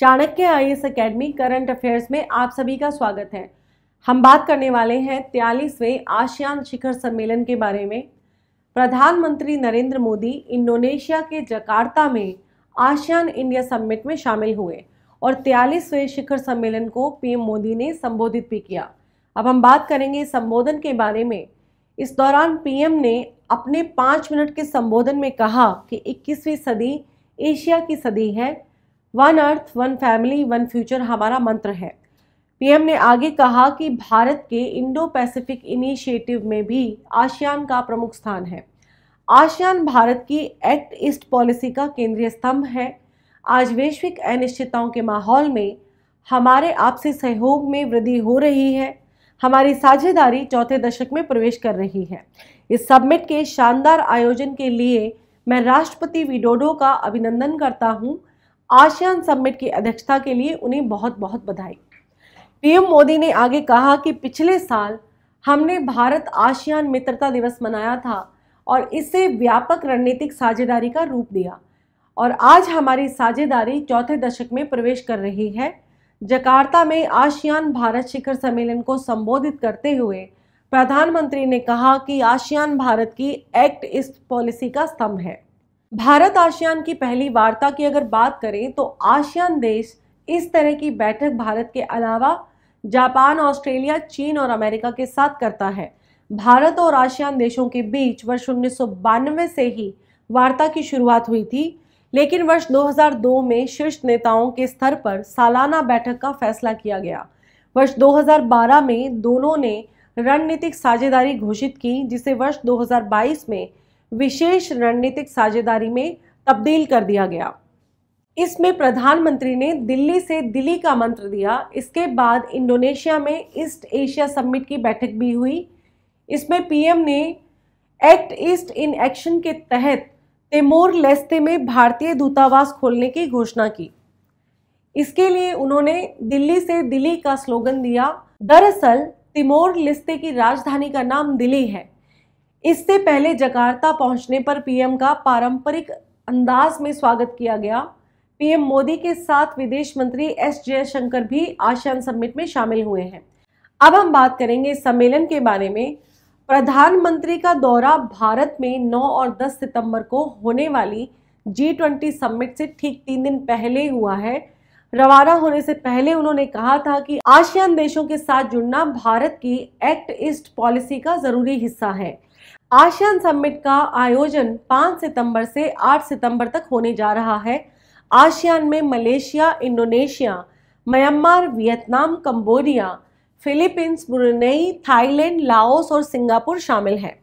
Chanakya IAS academy current affairs में आप सभी का स्वागत है हम बात करने वाले हैं तियालीसवें आसियान शिखर सम्मेलन के बारे में प्रधानमंत्री नरेंद्र मोदी इंडोनेशिया के जकार्ता में आसियान इंडिया समिट में शामिल हुए और तियालीसवें शिखर सम्मेलन को पीएम मोदी ने संबोधित भी किया अब हम बात करेंगे संबोधन के बारे में इस दौरान पीएम ने अपने पाँच मिनट के संबोधन में कहा कि 21वीं सदी एशिया की सदी है one earth one family one future हमारा मंत्र है पीएम ने आगे कहा कि भारत के इंडो पैसिफिक इनिशिएटिव में भी आसियान का प्रमुख स्थान है आशियान भारत की एक्ट ईस्ट पॉलिसी का केंद्रीय स्तंभ है आज वैश्विक अनिश्चितताओं के माहौल में हमारे आपसी सहयोग में वृद्धि हो रही है हमारी साझेदारी चौथे दशक में प्रवेश कर रही है इस सबमिट के शानदार आयोजन के लिए मैं राष्ट्रपति विडोडो का अभिनंदन करता हूँ आसियान समिट की अध्यक्षता के लिए उन्हें बहुत बहुत बधाई पीएम मोदी ने आगे कहा कि पिछले साल हमने भारत आसियान मित्रता दिवस मनाया था और इसे व्यापक रणनीतिक साझेदारी का रूप दिया और आज हमारी साझेदारी चौथे दशक में प्रवेश कर रही है जकार्ता में आसियान भारत शिखर सम्मेलन को संबोधित करते हुए प्रधानमंत्री ने कहा कि आसियान भारत की एक्ट ईस्ट पॉलिसी का स्तंभ है भारत आसियान की पहली वार्ता की अगर बात करें तो आसियान देश इस तरह की बैठक भारत के अलावा जापान ऑस्ट्रेलिया चीन और अमेरिका के साथ करता है भारत और आशियान देशों के बीच वर्ष उन्नीस से ही वार्ता की शुरुआत हुई थी लेकिन वर्ष 2002 में शीर्ष नेताओं के स्तर पर सालाना बैठक का फैसला किया गया वर्ष 2012 में दोनों ने रणनीतिक साझेदारी घोषित की जिसे वर्ष 2022 में विशेष रणनीतिक साझेदारी में तब्दील कर दिया गया इसमें प्रधानमंत्री ने दिल्ली से दिल्ली का मंत्र दिया इसके बाद इंडोनेशिया में ईस्ट एशिया समिट की बैठक भी हुई इसमें पीएम ने एक्ट ईस्ट इन एक्शन के तहत तेमोर लेस्ते में भारतीय दूतावास खोलने की घोषणा की इसके लिए उन्होंने दिल्ली से दिल्ली का स्लोगन दिया दरअसल तिमोर लिस्ते की राजधानी का नाम दिल्ली है इससे पहले जकार्ता पहुंचने पर पीएम का पारंपरिक अंदाज में स्वागत किया गया पीएम मोदी के साथ विदेश मंत्री एस जयशंकर भी आसियान समिट में शामिल हुए हैं अब हम बात करेंगे सम्मेलन के बारे में प्रधानमंत्री का दौरा भारत में 9 और 10 सितंबर को होने वाली जी ट्वेंटी समिट से ठीक तीन दिन पहले हुआ है रवाना होने से पहले उन्होंने कहा था कि आसियान देशों के साथ जुड़ना भारत की एक्ट ईस्ट पॉलिसी का जरूरी हिस्सा है आशियान समिट का आयोजन 5 सितंबर से 8 सितंबर तक होने जा रहा है आसियान में Malaysia Indonesia Myanmar Vietnam Cambodia Philippines Brunei Thailand Laos और सिंगापुर शामिल हैं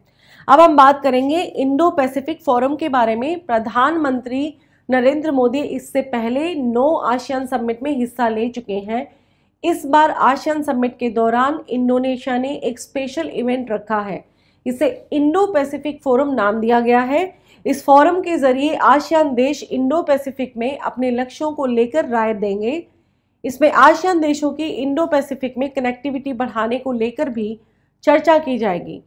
अब हम बात करेंगे इंडो पैसिफिक फोरम के बारे में प्रधानमंत्री नरेंद्र मोदी इससे पहले नौ आसियान समिट में हिस्सा ले चुके हैं इस बार आसियान समिट के दौरान इंडोनेशिया ने एक स्पेशल इवेंट रखा है इसे इंडो पैसिफिक फोरम नाम दिया गया है इस फोरम के जरिए आसियान देश इंडो पैसिफिक में अपने लक्ष्यों को लेकर राय देंगे इसमें आसियान देशों की इंडो पैसिफिक में कनेक्टिविटी बढ़ाने को लेकर भी चर्चा की जाएगी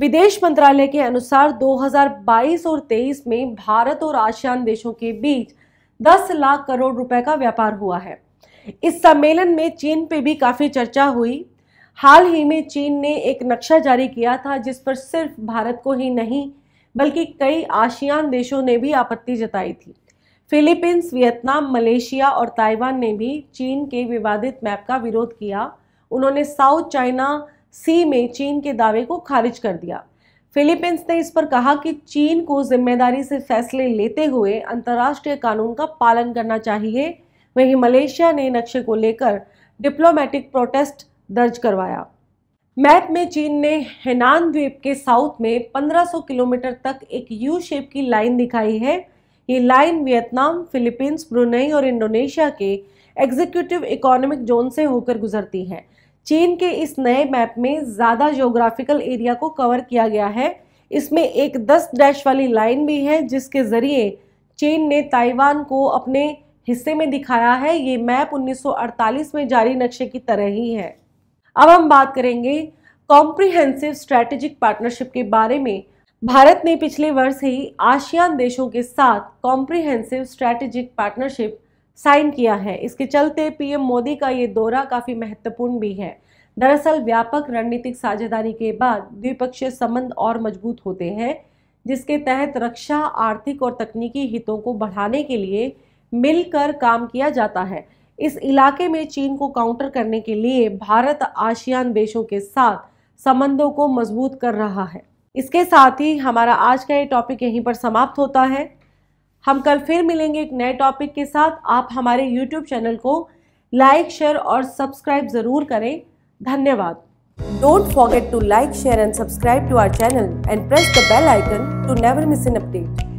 विदेश मंत्रालय के अनुसार 2022 और 23 में भारत और आसियान देशों के बीच 10 लाख करोड़ रुपए का व्यापार हुआ है इस सम्मेलन में चीन पे भी काफ़ी चर्चा हुई हाल ही में चीन ने एक नक्शा जारी किया था जिस पर सिर्फ भारत को ही नहीं बल्कि कई आशियान देशों ने भी आपत्ति जताई थी फिलीपींस वियतनाम मलेशिया और ताइवान ने भी चीन के विवादित मैप का विरोध किया उन्होंने साउथ चाइना सी में चीन के दावे को खारिज कर दिया फिलीपींस ने इस पर कहा कि चीन को जिम्मेदारी से फैसले लेते हुए अंतर्राष्ट्रीय कानून का पालन करना चाहिए वहीं मलेशिया ने नक्शे को लेकर डिप्लोमेटिक प्रोटेस्ट दर्ज करवाया मैप में चीन ने हेनान द्वीप के साउथ में 1500 किलोमीटर तक एक यू शेप की लाइन दिखाई है ये लाइन वियतनाम फिलीपींस ब्रुनई और इंडोनेशिया के एग्जीक्यूटिव इकोनॉमिक जोन से होकर गुजरती है चीन के इस नए मैप में ज़्यादा जोग्राफिकल एरिया को कवर किया गया है इसमें एक दस डैश वाली लाइन भी है जिसके ज़रिए चीन ने ताइवान को अपने हिस्से में दिखाया है ये मैप 1948 में जारी नक्शे की तरह ही है अब हम बात करेंगे कॉम्प्रिहेंसिव स्ट्रैटेजिक पार्टनरशिप के बारे में भारत ने पिछले वर्ष ही आशियान देशों के साथ कॉम्प्रिहेंसिव स्ट्रैटेजिक पार्टनरशिप साइन किया है इसके चलते पीएम मोदी का ये दौरा काफ़ी महत्वपूर्ण भी है दरअसल व्यापक रणनीतिक साझेदारी के बाद द्विपक्षीय संबंध और मजबूत होते हैं जिसके तहत रक्षा आर्थिक और तकनीकी हितों को बढ़ाने के लिए मिलकर काम किया जाता है इस इलाके में चीन को काउंटर करने के लिए भारत आशियान देशों के साथ संबंधों को मजबूत कर रहा है इसके साथ ही हमारा आज का ये टॉपिक यहीं पर समाप्त होता है हम कल फिर मिलेंगे एक नए टॉपिक के साथ आप हमारे यूट्यूब चैनल को लाइक शेयर और सब्सक्राइब ज़रूर करें धन्यवाद don't forget to like share and subscribe to our channel and press the bell icon to never miss an update